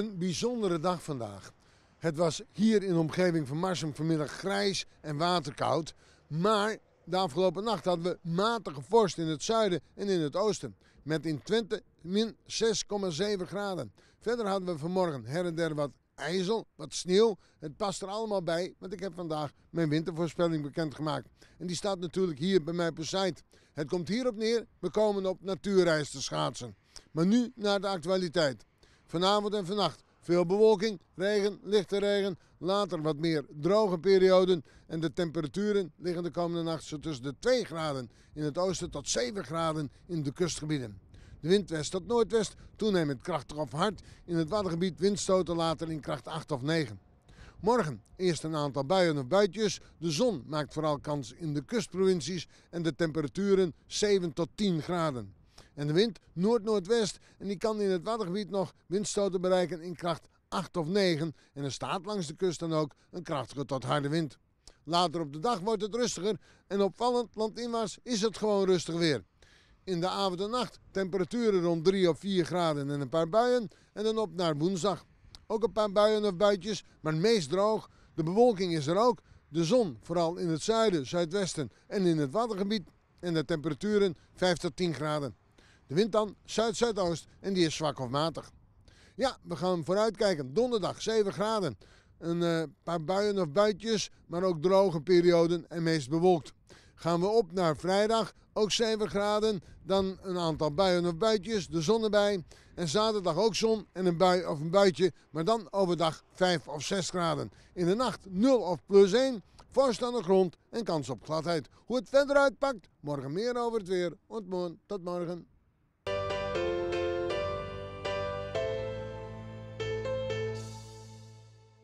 Een bijzondere dag vandaag. Het was hier in de omgeving van Marsum vanmiddag grijs en waterkoud. Maar de afgelopen nacht hadden we matige vorst in het zuiden en in het oosten. Met in Twente min 6,7 graden. Verder hadden we vanmorgen her en der wat ijzel, wat sneeuw. Het past er allemaal bij, want ik heb vandaag mijn wintervoorspelling bekendgemaakt. En die staat natuurlijk hier bij mij op site. Het komt hierop neer, we komen op natuurreis te schaatsen. Maar nu naar de actualiteit. Vanavond en vannacht veel bewolking, regen, lichte regen, later wat meer droge perioden. En de temperaturen liggen de komende nacht zo tussen de 2 graden in het oosten tot 7 graden in de kustgebieden. De wind west tot noordwest, toenemend krachtig of hard. In het watergebied windstoten later in kracht 8 of 9. Morgen eerst een aantal buien of buitjes. De zon maakt vooral kans in de kustprovincies en de temperaturen 7 tot 10 graden. En de wind noord-noordwest en die kan in het Waddengebied nog windstoten bereiken in kracht 8 of 9. En er staat langs de kust dan ook een krachtige tot harde wind. Later op de dag wordt het rustiger en opvallend landinwaarts is het gewoon rustig weer. In de avond en nacht temperaturen rond 3 of 4 graden en een paar buien en dan op naar woensdag. Ook een paar buien of buitjes, maar meest droog. De bewolking is er ook. De zon, vooral in het zuiden, zuidwesten en in het watergebied En de temperaturen 5 tot 10 graden. De wind dan zuid-zuidoost en die is zwak of matig. Ja, we gaan vooruitkijken. Donderdag 7 graden. Een eh, paar buien of buitjes, maar ook droge perioden en meest bewolkt. Gaan we op naar vrijdag, ook 7 graden. Dan een aantal buien of buitjes, de zon erbij. En zaterdag ook zon en een bui of een buitje, maar dan overdag 5 of 6 graden. In de nacht 0 of plus 1, vorst aan de grond en kans op gladheid. Hoe het verder uitpakt, morgen meer over het weer. Ontmoen, tot morgen.